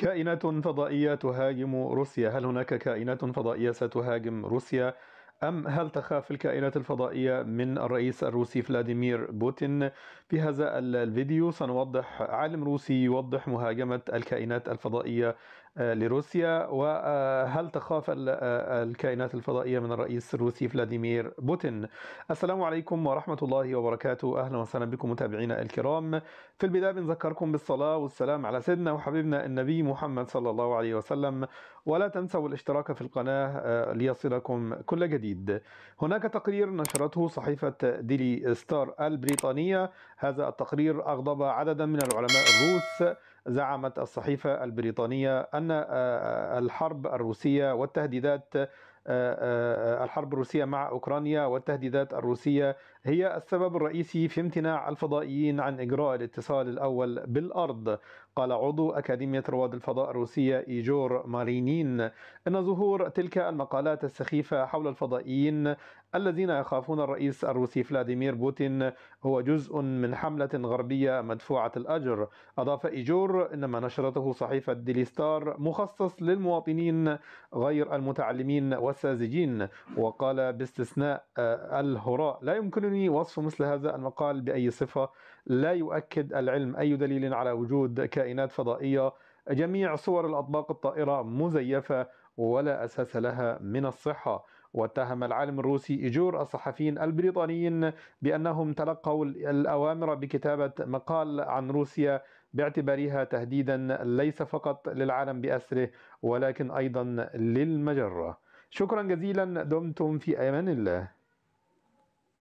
كائنات فضائية تهاجم روسيا هل هناك كائنات فضائية ستهاجم روسيا أم هل تخاف الكائنات الفضائية من الرئيس الروسي فلاديمير بوتين؟ في هذا الفيديو سنوضح عالم روسي يوضح مهاجمة الكائنات الفضائية آه، لروسيا وهل آه، تخاف آه، الكائنات الفضائية من الرئيس الروسي فلاديمير بوتين؟ السلام عليكم ورحمة الله وبركاته أهلا وسهلا بكم متابعينا الكرام في البداية بنذكركم بالصلاة والسلام على سيدنا وحبيبنا النبي محمد صلى الله عليه وسلم ولا تنسوا الاشتراك في القناة ليصلكم كل جديد جديد هناك تقرير نشرته صحيفة ديلي ستار البريطانية هذا التقرير أغضب عددا من العلماء الروس زعمت الصحيفة البريطانية أن آه، آه، الحرب الروسية والتهديدات آه، آه، الحرب الروسية مع أوكرانيا والتهديدات الروسية هي السبب الرئيسي في امتناع الفضائيين عن إجراء الاتصال الأول بالأرض قال عضو أكاديمية رواد الفضاء الروسية إيجور مارينين إن ظهور تلك المقالات السخيفة حول الفضائيين الذين يخافون الرئيس الروسي فلاديمير بوتين هو جزء من حملة غربية مدفوعة الأجر أضاف إيجور إن ما نشرته صحيفة ديلي ستار مخصص للمواطنين غير المتعلمين والساذجين وقال باستثناء آه، الهراء لا يمكنني وصف مثل هذا المقال بأي صفة لا يؤكد العلم أي دليل على وجود كائنات فضائية جميع صور الأطباق الطائرة مزيفة ولا أساس لها من الصحة واتهم العالم الروسي إجور الصحفيين البريطانيين بأنهم تلقوا الأوامر بكتابة مقال عن روسيا باعتبارها تهديدا ليس فقط للعالم بأسره ولكن أيضا للمجرة شكرا جزيلا دمتم في امان الله